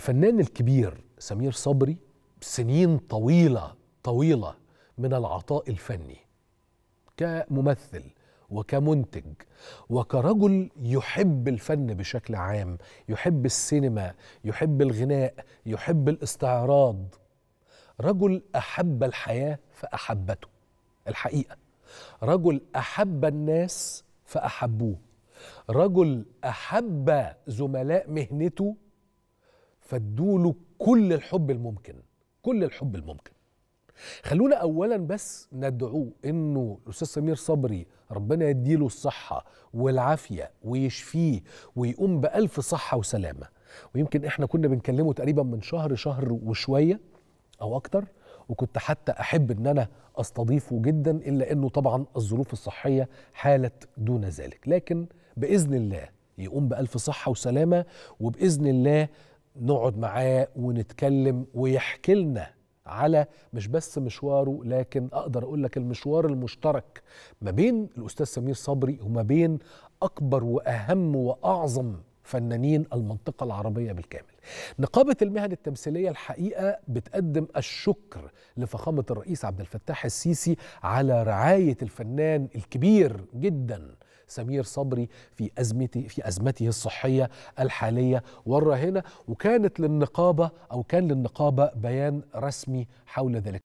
الفنان الكبير سمير صبري سنين طويله طويله من العطاء الفني كممثل وكمنتج وكرجل يحب الفن بشكل عام يحب السينما يحب الغناء يحب الاستعراض رجل احب الحياه فاحبته الحقيقه رجل احب الناس فاحبوه رجل احب زملاء مهنته فادوله كل الحب الممكن كل الحب الممكن خلونا اولا بس ندعوه انه الاستاذ سمير صبري ربنا يديله الصحه والعافيه ويشفيه ويقوم بالف صحه وسلامه ويمكن احنا كنا بنكلمه تقريبا من شهر شهر وشويه او اكتر وكنت حتى احب ان انا استضيفه جدا الا انه طبعا الظروف الصحيه حالت دون ذلك لكن باذن الله يقوم بالف صحه وسلامه وباذن الله نقعد معاه ونتكلم ويحكي لنا على مش بس مشواره لكن اقدر اقول لك المشوار المشترك ما بين الاستاذ سمير صبري وما بين اكبر واهم واعظم فنانين المنطقة العربية بالكامل نقابة المهن التمثيلية الحقيقة بتقدم الشكر لفخامة الرئيس عبد الفتاح السيسي على رعاية الفنان الكبير جداً سمير صبري في أزمته في أزمته الصحية الحالية والراهنة وكانت للنقابة أو كان للنقابة بيان رسمي حول ذلك